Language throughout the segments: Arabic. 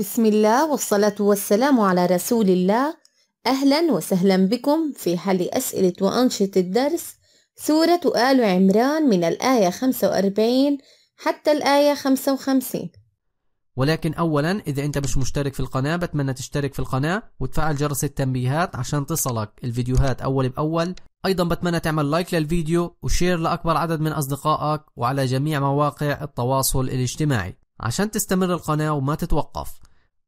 بسم الله والصلاة والسلام على رسول الله أهلا وسهلا بكم في حل أسئلة وأنشطة الدرس سورة آل عمران من الآية 45 حتى الآية 55 ولكن أولا إذا أنت مش مشترك في القناة بتمنى تشترك في القناة وتفعل جرس التنبيهات عشان تصلك الفيديوهات أول بأول أيضا بتمنى تعمل لايك للفيديو وشير لأكبر عدد من أصدقائك وعلى جميع مواقع التواصل الاجتماعي عشان تستمر القناة وما تتوقف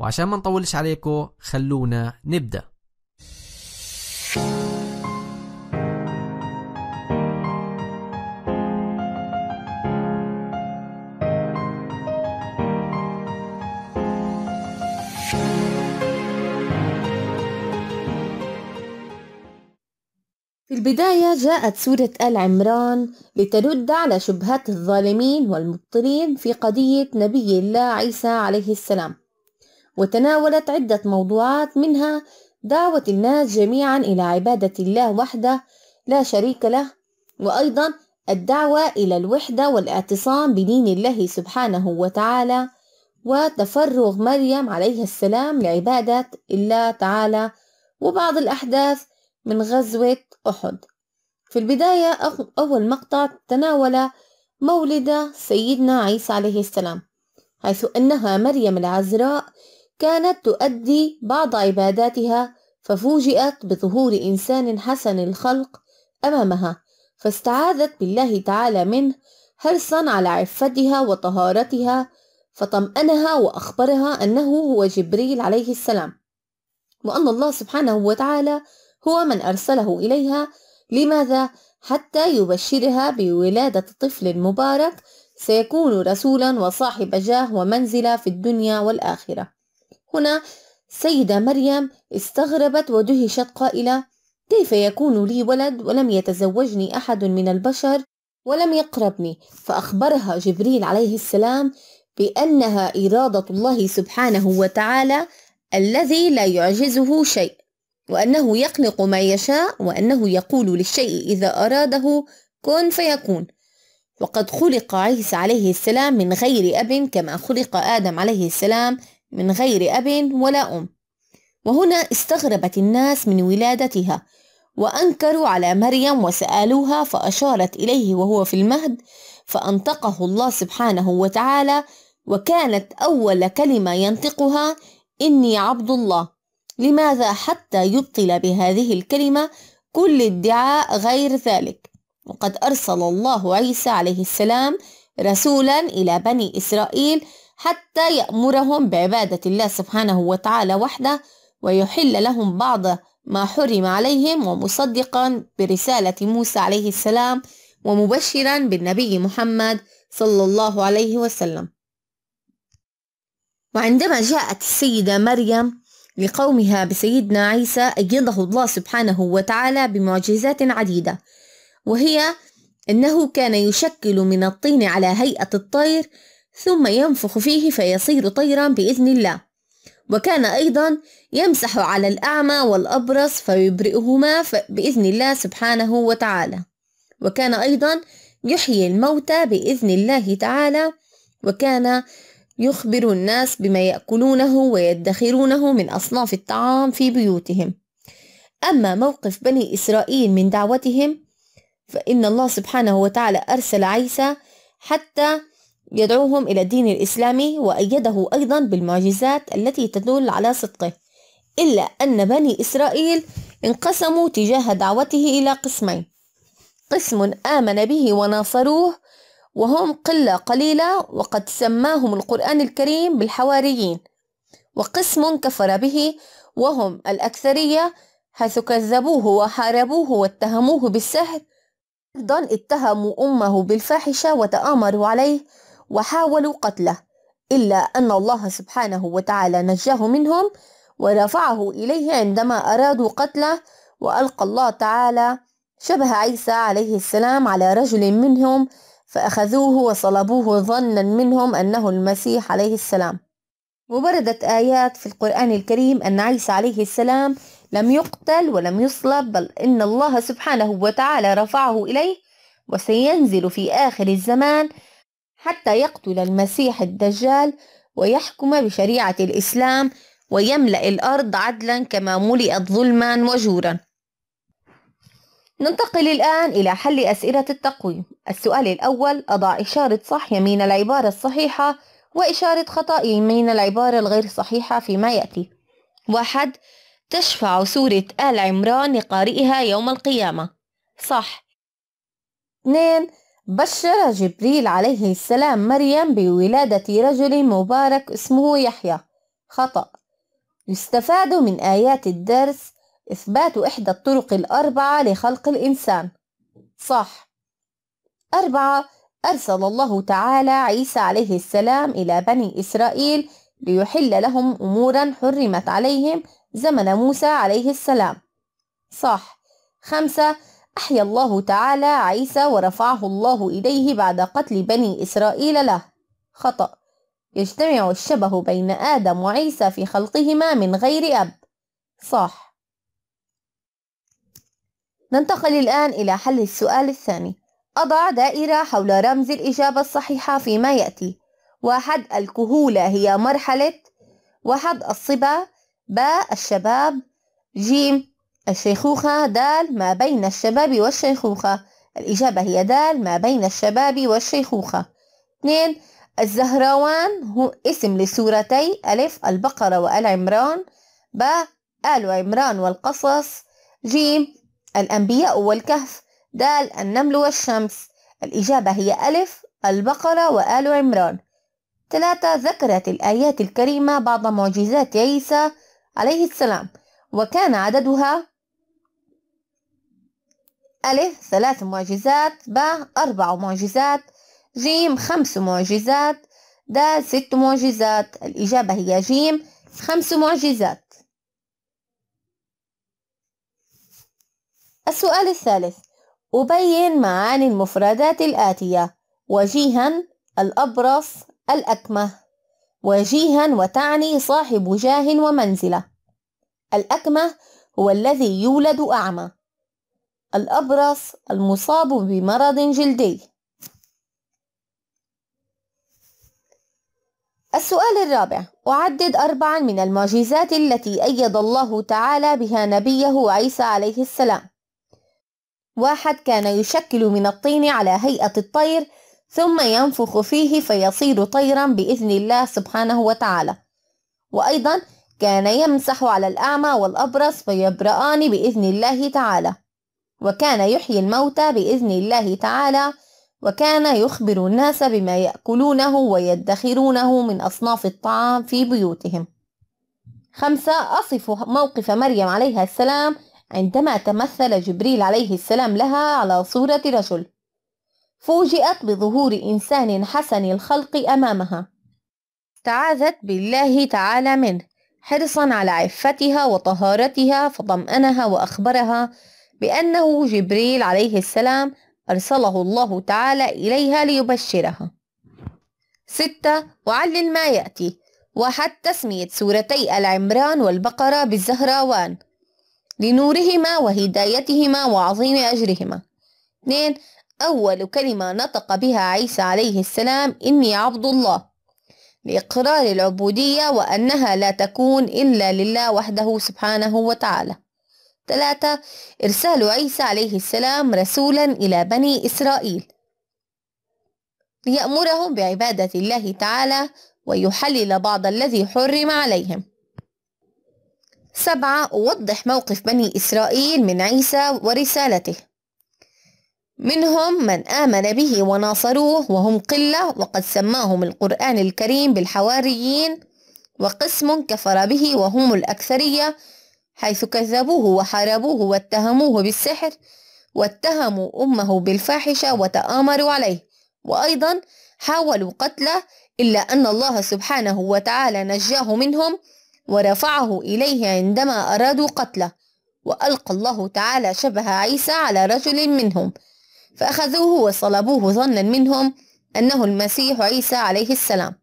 وعشان ما نطولش عليكم خلونا نبدأ في البداية جاءت سورة آل عمران لترد على شبهات الظالمين والمبطلين في قضية نبي الله عيسى عليه السلام وتناولت عدة موضوعات منها دعوة الناس جميعا إلى عبادة الله وحده لا شريك له وأيضا الدعوة إلى الوحدة والاعتصام بدين الله سبحانه وتعالى وتفرغ مريم عليه السلام لعبادة الله تعالى وبعض الأحداث من غزوة أحد في البداية أول مقطع تناول مولد سيدنا عيسى عليه السلام حيث أنها مريم العذراء كانت تؤدي بعض عباداتها ففوجئت بظهور إنسان حسن الخلق أمامها فاستعاذت بالله تعالى منه حرصا على عفتها وطهارتها فطمأنها وأخبرها أنه هو جبريل عليه السلام وأن الله سبحانه وتعالى هو من أرسله إليها لماذا؟ حتى يبشرها بولادة طفل مبارك سيكون رسولا وصاحب جاه ومنزلة في الدنيا والآخرة هنا السيدة مريم استغربت ودهشت قائلة كيف يكون لي ولد ولم يتزوجني أحد من البشر ولم يقربني فأخبرها جبريل عليه السلام بأنها إرادة الله سبحانه وتعالى الذي لا يعجزه شيء وأنه يخلق ما يشاء وأنه يقول للشيء إذا أراده كن فيكون وقد خلق عيسى عليه السلام من غير أب كما خلق آدم عليه السلام من غير أب ولا أم وهنا استغربت الناس من ولادتها وأنكروا على مريم وسألوها فأشارت إليه وهو في المهد فأنطقه الله سبحانه وتعالى وكانت أول كلمة ينطقها إني عبد الله لماذا حتى يبطل بهذه الكلمة كل ادعاء غير ذلك وقد أرسل الله عيسى عليه السلام رسولا إلى بني إسرائيل حتى يأمرهم بعبادة الله سبحانه وتعالى وحده ويحل لهم بعض ما حرم عليهم ومصدقا برسالة موسى عليه السلام ومبشرا بالنبي محمد صلى الله عليه وسلم وعندما جاءت السيدة مريم لقومها بسيدنا عيسى أيده الله سبحانه وتعالى بمعجزات عديدة وهي أنه كان يشكل من الطين على هيئة الطير ثم ينفخ فيه فيصير طيرا بإذن الله وكان أيضا يمسح على الأعمى والأبرص فيبرئهما بإذن الله سبحانه وتعالى وكان أيضا يحيي الموتى بإذن الله تعالى وكان يخبر الناس بما يأكلونه ويدخرونه من أصناف الطعام في بيوتهم أما موقف بني إسرائيل من دعوتهم فإن الله سبحانه وتعالى أرسل عيسى حتى يدعوهم إلى الدين الإسلامي وأيده أيضا بالمعجزات التي تدل على صدقه إلا أن بني إسرائيل انقسموا تجاه دعوته إلى قسمين قسم آمن به وناصروه وهم قلة قليلة وقد سماهم القرآن الكريم بالحواريين وقسم كفر به وهم الأكثرية حيث كذبوه وحاربوه واتهموه بالسحر أيضا اتهموا أمه بالفاحشة وتآمروا عليه وحاولوا قتله إلا أن الله سبحانه وتعالى نجاه منهم ورفعه إليه عندما أرادوا قتله وألقى الله تعالى شبه عيسى عليه السلام على رجل منهم فأخذوه وصلبوه ظنا منهم أنه المسيح عليه السلام وبردت آيات في القرآن الكريم أن عيسى عليه السلام لم يقتل ولم يصلب بل إن الله سبحانه وتعالى رفعه إليه وسينزل في آخر الزمان حتى يقتل المسيح الدجال ويحكم بشريعة الإسلام ويملأ الأرض عدلا كما ملئت ظلما وجورا ننتقل الآن إلى حل أسئلة التقويم السؤال الأول أضع إشارة صح يمين العبارة الصحيحة وإشارة خطأ يمين العبارة الغير صحيحة فيما يأتي واحد تشفع سورة آل عمران لقارئها يوم القيامة صح 2 بشر جبريل عليه السلام مريم بولادة رجل مبارك اسمه يحيى خطأ يستفاد من آيات الدرس إثبات إحدى الطرق الأربعة لخلق الإنسان صح أربعة أرسل الله تعالى عيسى عليه السلام إلى بني إسرائيل ليحل لهم أمورا حرمت عليهم زمن موسى عليه السلام صح خمسة أحيا الله تعالى عيسى ورفعه الله إليه بعد قتل بني إسرائيل له خطأ يجتمع الشبه بين آدم وعيسى في خلقهما من غير أب صح ننتقل الآن إلى حل السؤال الثاني أضع دائرة حول رمز الإجابة الصحيحة فيما يأتي واحد الكهولة هي مرحلة واحد الصبا باء الشباب جيم الشيخوخة دال ما بين الشباب والشيخوخة الإجابة هي دال ما بين الشباب والشيخوخة 2 الزهروان هو اسم لسورتي ألف البقرة والعمران ب آل عمران والقصص جيم الأنبياء والكهف دال النمل والشمس الإجابة هي ألف البقرة وآل عمران ثلاثة ذكرت الآيات الكريمة بعض معجزات عيسى عليه السلام وكان عددها ألف ثلاث معجزات ب أربع معجزات جيم خمس معجزات د ست معجزات الإجابة هي جيم خمس معجزات السؤال الثالث أبين معاني المفردات الآتية وجيها الأبرص الأكمة وجيها وتعني صاحب جاه ومنزلة الأكمة هو الذي يولد أعمى الأبرص المصاب بمرض جلدي السؤال الرابع أعدد أربعا من المعجزات التي أيد الله تعالى بها نبيه عيسى عليه السلام واحد كان يشكل من الطين على هيئة الطير ثم ينفخ فيه فيصير طيرا بإذن الله سبحانه وتعالى وأيضا كان يمسح على الأعمى والأبرص فيبرآن بإذن الله تعالى وكان يحيي الموتى بإذن الله تعالى وكان يخبر الناس بما يأكلونه ويدخرونه من أصناف الطعام في بيوتهم خمسة أصف موقف مريم عليها السلام عندما تمثل جبريل عليه السلام لها على صورة رجل فوجئت بظهور إنسان حسن الخلق أمامها تعاذت بالله تعالى منه حرصا على عفتها وطهارتها فطمأنها وأخبرها بأنه جبريل عليه السلام أرسله الله تعالى إليها ليبشرها ستة وعلل ما يأتي واحد تسمية سورتي العمران والبقرة بالزهراوان لنورهما وهدايتهما وعظيم أجرهما اثنين أول كلمة نطق بها عيسى عليه السلام إني عبد الله لإقرار العبودية وأنها لا تكون إلا لله وحده سبحانه وتعالى ثلاثة إرسال عيسى عليه السلام رسولا إلى بني إسرائيل ليأمرهم بعبادة الله تعالى ويحلل بعض الذي حرم عليهم سبعة أوضح موقف بني إسرائيل من عيسى ورسالته منهم من آمن به وناصروه وهم قلة وقد سماهم القرآن الكريم بالحواريين وقسم كفر به وهم الأكثرية حيث كذبوه وحاربوه واتهموه بالسحر واتهموا أمه بالفاحشة وتآمروا عليه وأيضا حاولوا قتله إلا أن الله سبحانه وتعالى نجاه منهم ورفعه إليه عندما أرادوا قتله وألقى الله تعالى شبه عيسى على رجل منهم فأخذوه وصلبوه ظنا منهم أنه المسيح عيسى عليه السلام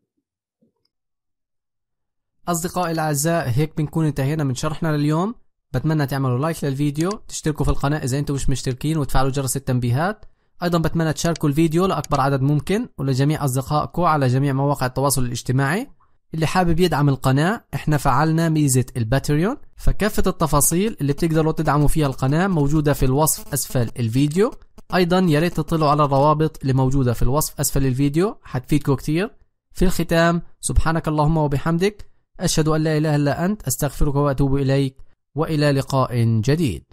أصدقائي الأعزاء هيك بنكون انتهينا من شرحنا لليوم بتمنى تعملوا لايك للفيديو تشتركوا في القناة إذا أنتم مش مشتركين وتفعلوا جرس التنبيهات أيضا بتمنى تشاركوا الفيديو لأكبر عدد ممكن ولجميع أصدقائكم على جميع مواقع التواصل الاجتماعي اللي حابب يدعم القناة احنا فعلنا ميزة الباتريون فكافة التفاصيل اللي بتقدروا تدعموا فيها القناة موجودة في الوصف أسفل الفيديو أيضا يا ريت تطلعوا على الروابط اللي موجودة في الوصف أسفل الفيديو حتفيدكم كتير في الختام سبحانك اللهم وبحمدك أشهد أن لا إله إلا أنت أستغفرك وأتوب إليك وإلى لقاء جديد.